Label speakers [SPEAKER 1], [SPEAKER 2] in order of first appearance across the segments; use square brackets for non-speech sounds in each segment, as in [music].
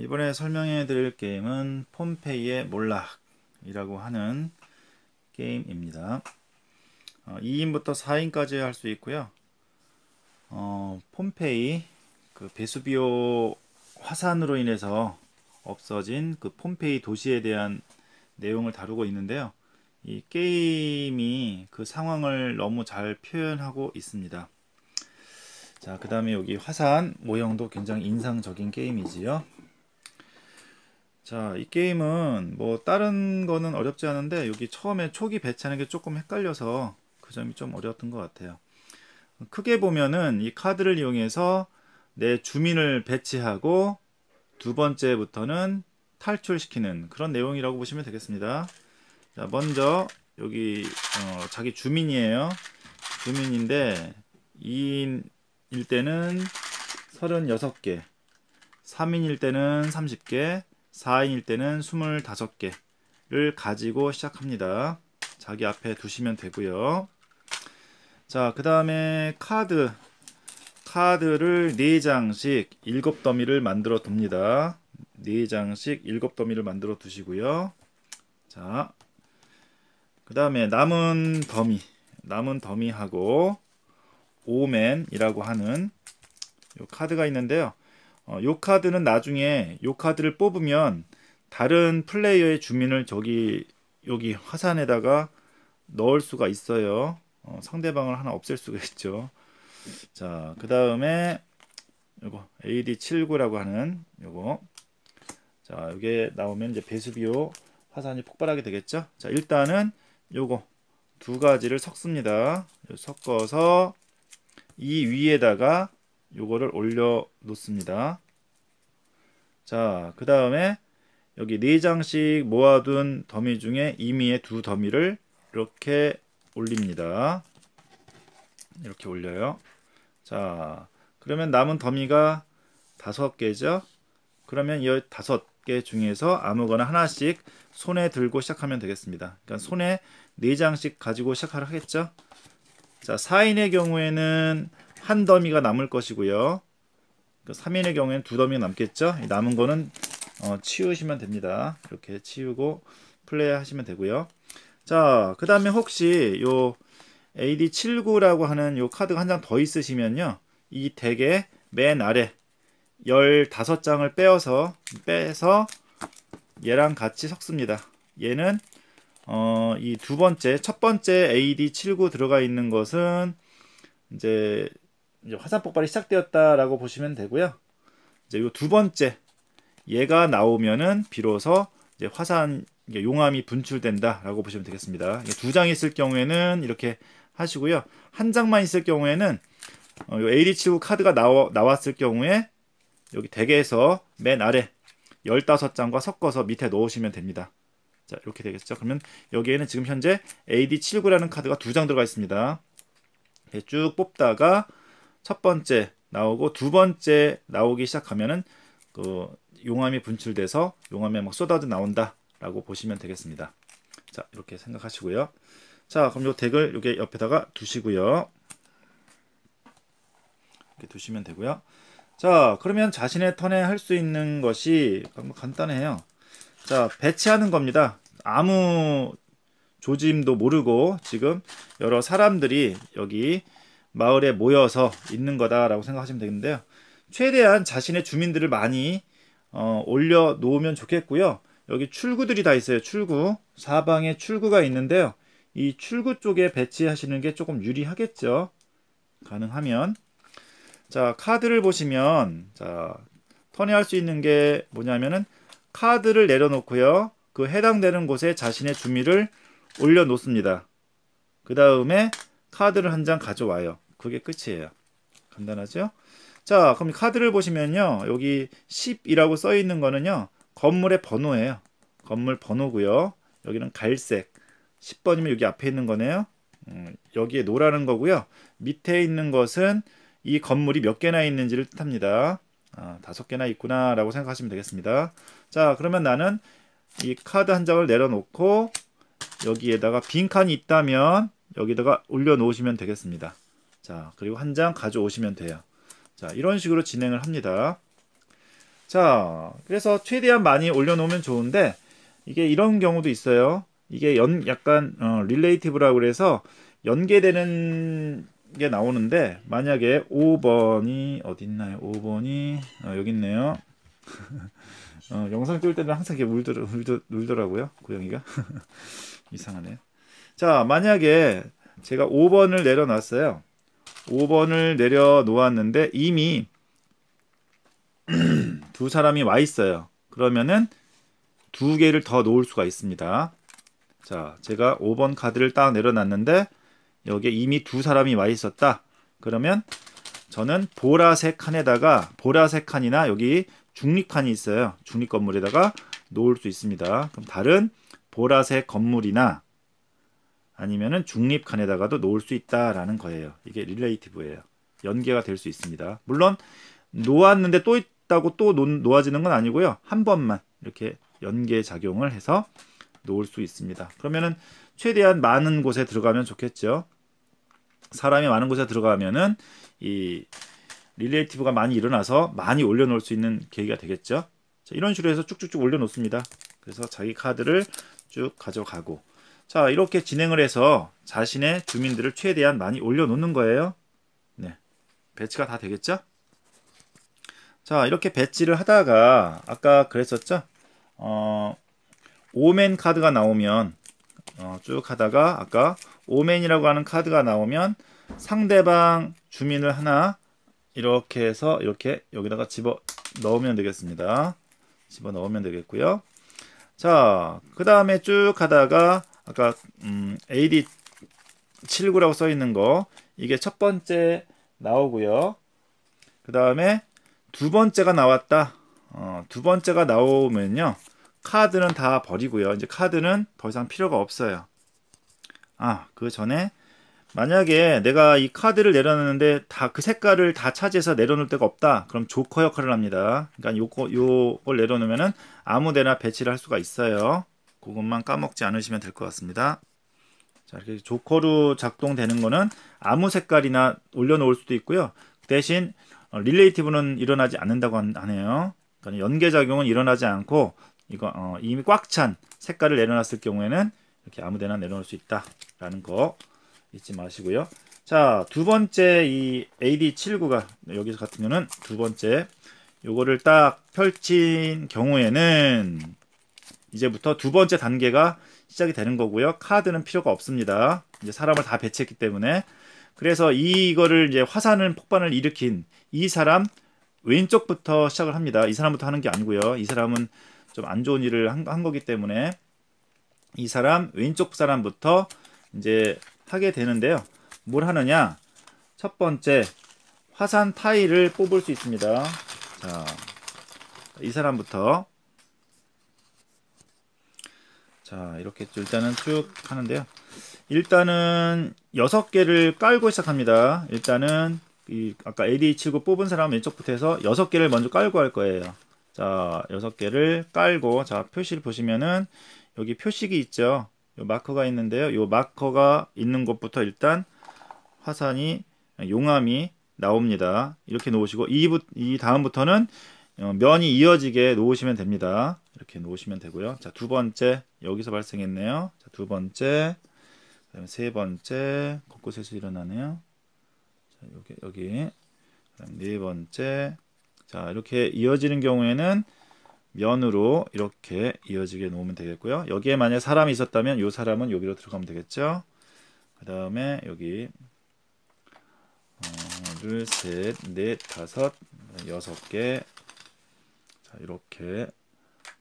[SPEAKER 1] 이번에 설명해 드릴 게임은 폼페이의 몰락이라고 하는 게임입니다. 2인부터 어, 4인까지 할 수 있고요. 어, 폼페이 그 베수비오 화산으로 인해서 없어진 그 폼페이 도시에 대한 내용을 다루고 있는데요. 이 게임이 그 상황을 너무 잘 표현하고 있습니다. 자, 그 다음에 여기 화산 모형도 굉장히 인상적인 게임이지요. 자, 이 게임은 뭐 다른 거는 어렵지 않은데 여기 처음에 초기 배치하는 게 조금 헷갈려서 그 점이 좀 어려웠던 것 같아요. 크게 보면은 이 카드를 이용해서 내 주민을 배치하고 두 번째부터는 탈출시키는 그런 내용이라고 보시면 되겠습니다. 자, 먼저 여기 어, 자기 주민이에요. 주민인데 2인일 때는 36개, 3인일 때는 30개, 4인일 때는 25개를 가지고 시작합니다. 자기 앞에 두시면 되고요. 자, 그 다음에 카드. 카드를 4장씩 7더미를 만들어 둡니다. 4장씩 7더미를 만들어 두시고요. 자, 그 다음에 남은 더미. 남은 더미하고 오맨이라고 하는 요 카드가 있는데요. 어, 요 카드는 나중에 요 카드를 뽑으면 다른 플레이어의 주민을 저기 여기 화산에다가 넣을 수가 있어요. 어, 상대방을 하나 없앨 수가 있죠. 자, 그 다음에 요거 AD79라고 하는 요거 자, 이게 나오면 이제 베수비오 화산이 폭발하게 되겠죠. 자, 일단은 요거 두 가지를 섞습니다. 섞어서 이 위에다가 요거를 올려 놓습니다. 자, 그 다음에 여기 4장씩 모아둔 더미 중에 이미의 두 더미를 이렇게 올립니다. 이렇게 올려요. 자, 그러면 남은 더미가 다섯 개죠? 그러면 이 다섯 개 중에서 아무거나 하나씩 손에 들고 시작하면 되겠습니다. 그러니까 손에 4장씩 가지고 시작하 하겠죠? 자, 4인의 경우에는 한 더미가 남을 것이고요. 3인의 그 경우에는 두 더미가 남겠죠. 남은 거는 어, 치우시면 됩니다. 이렇게 치우고 플레이 하시면 되고요. 자, 그 다음에 혹시 요 AD79라고 하는 요 카드가 한 장 더 있으시면요. 이 덱의 맨 아래 15장을 빼어서 빼서 얘랑 같이 섞습니다. 얘는 어, 이 두 번째, 첫 번째 AD79 들어가 있는 것은 이제 이제 화산 폭발이 시작되었다라고 보시면 되고요. 이제 이두 번째 얘가 나오면은 비로소 이제 화산 용암이 분출된다라고 보시면 되겠습니다. 두장 있을 경우에는 이렇게 하시고요. 한 장만 있을 경우에는 어, AD79 카드가 나와, 나왔을 경우에 여기 대개에서 맨 아래 15장과 섞어서 밑에 놓으시면 됩니다. 자, 이렇게 되겠죠. 그러면 여기에는 지금 현재 AD79라는 카드가 두 장 들어가 있습니다. 쭉 뽑다가 첫 번째 나오고 두 번째 나오기 시작하면은 그 용암이 분출돼서 용암에 막 쏟아져 나온다라고 보시면 되겠습니다. 자 이렇게 생각하시고요. 자 그럼 요 덱을 요게 옆에다가 두시고요. 이렇게 두시면 되고요. 자 그러면 자신의 턴에 할 수 있는 것이 간단해요. 자 배치하는 겁니다. 아무 조짐도 모르고 지금 여러 사람들이 여기 마을에 모여서 있는 거다라고 생각하시면 되는데요. 겠 최대한 자신의 주민들을 많이 어, 올려 놓으면 좋겠고요. 여기 출구들이 다 있어요. 출구 사방에 출구가 있는데요. 이 출구 쪽에 배치하시는 게 조금 유리하겠죠. 가능하면 자 카드를 보시면 자 선회할 수 있는 게 뭐냐면은 카드를 내려놓고요. 그 해당되는 곳에 자신의 주미를 올려놓습니다. 그 다음에 카드를 한 장 가져와요. 그게 끝이에요. 간단하죠? 자, 그럼 카드를 보시면요. 여기 10이라고 써 있는 거는요. 건물의 번호예요. 건물 번호고요. 여기는 갈색. 10번이면 여기 앞에 있는 거네요. 음, 여기에 노라는 거고요. 밑에 있는 것은 이 건물이 몇 개나 있는지를 뜻합니다. 아, 다섯 개나 있구나라고 생각하시면 되겠습니다. 자, 그러면 나는 이 카드 한 장을 내려놓고 여기에다가 빈칸이 있다면 여기다가 올려놓으시면 되겠습니다. 자, 그리고 한 장 가져오시면 돼요. 자, 이런 식으로 진행을 합니다. 자, 그래서 최대한 많이 올려놓으면 좋은데 이게 이런 경우도 있어요. 이게 연 약간 어, 릴레이티브라고 그래서 연계되는 게 나오는데 만약에 5번이 어디 있나요? 5번이 어, 여기 있네요. [laughs] 어, 영상 찍을 때는 항상 이렇게 울더라, 울더, 울더라고요 고양이가 [laughs] 이상하네. 자 만약에 제가 5번을 내려놨어요. 5번을 내려놓았는데 이미 [clears throat] 두 사람이 와 있어요. 그러면은 두 개를 더 놓을 수가 있습니다. 자, 제가 5번 카드를 딱 내려놨는데 여기에 이미 두 사람이 와 있었다. 그러면 저는 보라색 칸에다가 보라색 칸이나 여기 중립칸이 있어요. 중립 건물에다가 놓을 수 있습니다. 그럼 다른 보라색 건물이나 아니면은 중립 칸에다가도 놓을 수 있다라는 거예요. 이게 릴레이티브예요. 연계가 될 수 있습니다. 물론 놓았는데 또 있다고 또 놓, 놓아지는 건 아니고요. 한 번만 이렇게 연계 작용을 해서 놓을 수 있습니다. 그러면은 최대한 많은 곳에 들어가면 좋겠죠. 사람이 많은 곳에 들어가면은 이 릴레이티브가 많이 일어나서 많이 올려놓을 수 있는 계기가 되겠죠. 자, 이런 식으로 해서 쭉쭉쭉 올려놓습니다. 그래서 자기 카드를 쭉 가져가고 자, 이렇게 진행을 해서 자신의 주민들을 최대한 많이 올려놓는 거예요. 네. 배치가 다 되겠죠? 자, 이렇게 배치를 하다가 아까 그랬었죠? 어, 오맨 카드가 나오면 어, 쭉 하다가 아까 오맨이라고 하는 카드가 나오면 상대방 주민을 하나 이렇게 해서 이렇게 여기다가 집어 넣으면 되겠습니다. 집어 넣으면 되겠고요. 자, 그 다음에 쭉 하다가 아까 음, AD 79라고 써 있는 거 이게 첫 번째 나오고요. 그 다음에 두 번째가 나왔다. 어, 두 번째가 나오면요. 카드는 다 버리고요. 이제 카드는 더 이상 필요가 없어요. 아, 그 전에 만약에 내가 이 카드를 내려놨는데 다 그 색깔을 다 차지해서 내려놓을 데가 없다. 그럼 조커 역할을 합니다. 그러니까 요거 요걸 내려놓으면 아무데나 배치를 할 수가 있어요. 그것만 까먹지 않으시면 될 것 같습니다. 자, 이렇게 조커로 작동되는 거는 아무 색깔이나 올려놓을 수도 있고요. 대신 어, 릴레이티브는 일어나지 않는다고 하네요. 그러니까 연계작용은 일어나지 않고 이거 어, 이미 꽉 찬 색깔을 내려놨을 경우에는 이렇게 아무데나 내려놓을 수 있다라는 거 잊지 마시고요. 자, 두 번째 이 AD79가 여기서 같은 경우는 두 번째 요거를 딱 펼친 경우에는 이제부터 두 번째 단계가 시작이 되는 거고요. 카드는 필요가 없습니다. 이제 사람을 다 배치했기 때문에 그래서 이거를 이제 화산을 폭발을 일으킨 이 사람 왼쪽부터 시작을 합니다. 이 사람부터 하는 게 아니고요. 이 사람은 좀 안 좋은 일을 한, 한 거기 때문에 이 사람 왼쪽 사람부터 이제 하게 되는데요. 뭘 하느냐? 첫 번째 화산 타일을 뽑을 수 있습니다. 자, 이 사람부터 자 이렇게 일단은 쭉 하는데요 일단은 6개를 깔고 시작합니다 일단은 이 아까 AD79 뽑은 사람 왼쪽부터 해서 6개를 먼저 깔고 할 거예요 자 6개를 깔고 자 표시를 보시면은 여기 표식이 있죠 요 마커가 있는데요 요 마커가 있는 곳부터 일단 화산이 용암이 나옵니다 이렇게 놓으시고 이, 이 다음부터는 어, 면이 이어지게 놓으시면 됩니다 이렇게 놓으시면 되고요. 자, 두 번째 여기서 발생했네요. 자, 두 번째, 그다음에 세 번째 곳곳에서 일어나네요. 자, 여기 여기 그다음 네 번째, 자 이렇게 이어지는 경우에는 면으로 이렇게 이어지게 놓으면 되겠고요. 여기에 만약 사람이 있었다면 이 사람은 여기로 들어가면 되겠죠. 그 다음에 여기 하나, 어, 둘, 셋, 넷, 다섯, 여섯 개 자, 이렇게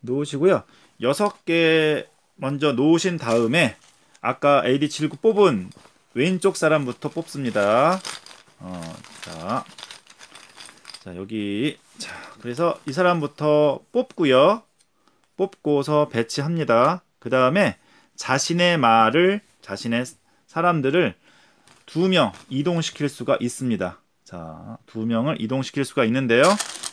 [SPEAKER 1] 놓으시고요. 6개 먼저 놓으신 다음에 아까 AD79 뽑은 왼쪽 사람부터 뽑습니다. 어, 자. 자, 여기. 자, 그래서 이 사람부터 뽑고요. 뽑고서 배치합니다. 그 다음에 자신의 말을, 자신의 사람들을 두 명 이동시킬 수가 있습니다. 자, 두 명을 이동시킬 수가 있는데요.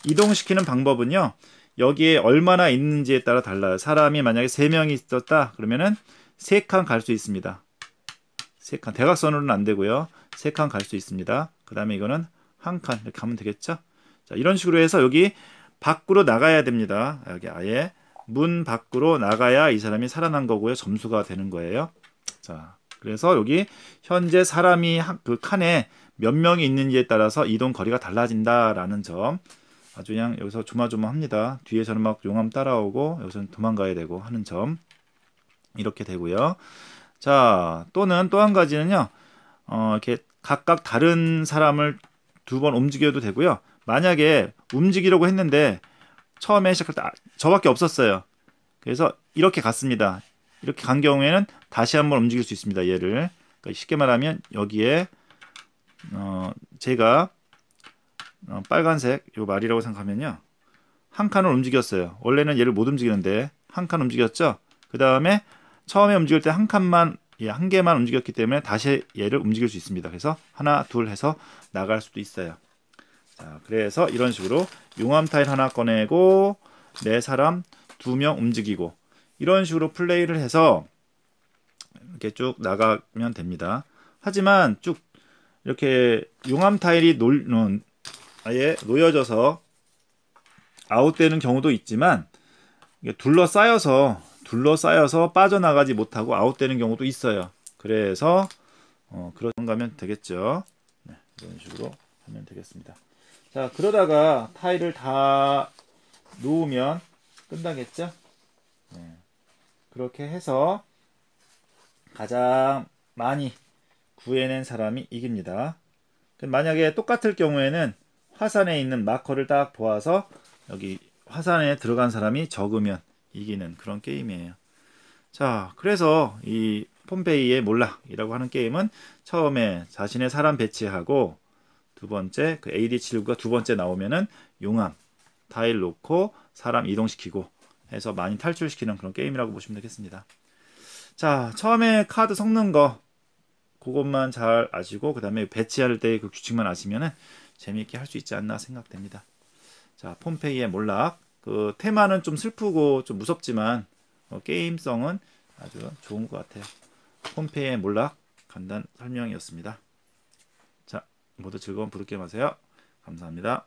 [SPEAKER 1] 이동시키는 방법은요. 여기에 얼마나 있는지에 따라 달라요. 사람이 만약에 세명이 있었다 그러면은 세 칸 갈 수 있습니다. 세 칸 대각선으로는 안 되고요. 세 칸 갈 수 있습니다. 그 다음에 이거는 한 칸 이렇게 하면 되겠죠? 자 이런 식으로 해서 여기 밖으로 나가야 됩니다. 여기 아예 문 밖으로 나가야 이 사람이 살아난 거고요. 점수가 되는 거예요. 자 그래서 여기 현재 사람이 한, 그 칸에 몇 명이 있는지에 따라서 이동 거리가 달라진다라는 점 아주 그냥 여기서 조마조마합니다. 뒤에서는 막 용암 따라오고 여기서는 도망가야 되고 하는 점 이렇게 되고요. 자 또는 또 한 가지는요. 어, 이렇게 각각 다른 사람을 두 번 움직여도 되고요. 만약에 움직이려고 했는데 처음에 시작할 때 아, 저밖에 없었어요. 그래서 이렇게 갔습니다. 이렇게 간 경우에는 다시 한번 움직일 수 있습니다. 얘를 그러니까 쉽게 말하면 여기에 어, 제가 어, 빨간색 이 말이라고 생각하면요. 한 칸을 움직였어요. 원래는 얘를 못 움직이는데 한 칸 움직였죠. 그 다음에 처음에 움직일 때 한 칸만 예, 한 개만 움직였기 때문에 다시 얘를 움직일 수 있습니다. 그래서 하나 둘 해서 나갈 수도 있어요. 자, 그래서 이런 식으로 용암 타일 하나 꺼내고 네 사람 두 명 움직이고 이런 식으로 플레이를 해서 이렇게 쭉 나가면 됩니다. 하지만 쭉 이렇게 용암 타일이 놀, 는 어, 아예 놓여져서 아웃되는 경우도 있지만 둘러싸여서 둘러싸여서 빠져나가지 못하고 아웃되는 경우도 있어요. 그래서 어, 그런가 면 되겠죠. 네, 이런 식으로 하면 되겠습니다. 자 그러다가 타일을 다 놓으면 끝나겠죠? 네, 그렇게 해서 가장 많이 구해낸 사람이 이깁니다. 그 만약에 똑같을 경우에는 화산에 있는 마커를 딱 보아서 여기 화산에 들어간 사람이 적으면 이기는 그런 게임이에요. 자, 그래서 이 폼페이의 몰락이라고 하는 게임은 처음에 자신의 사람 배치하고 두 번째 그 AD79가 두 번째 나오면은 용암 타일 놓고 사람 이동시키고 해서 많이 탈출시키는 그런 게임이라고 보시면 되겠습니다. 자, 처음에 카드 섞는 거 그것만 잘 아시고 그다음에 배치할 때의 그 규칙만 아시면은 재미있게 할 수 있지 않나 생각됩니다. 자, 폼페이의 몰락. 그 테마는 좀 슬프고 좀 무섭지만 어, 게임성은 아주 좋은 것 같아요. 폼페이의 몰락 간단 설명이었습니다. 자, 모두 즐거운 부르게 마세요. 감사합니다.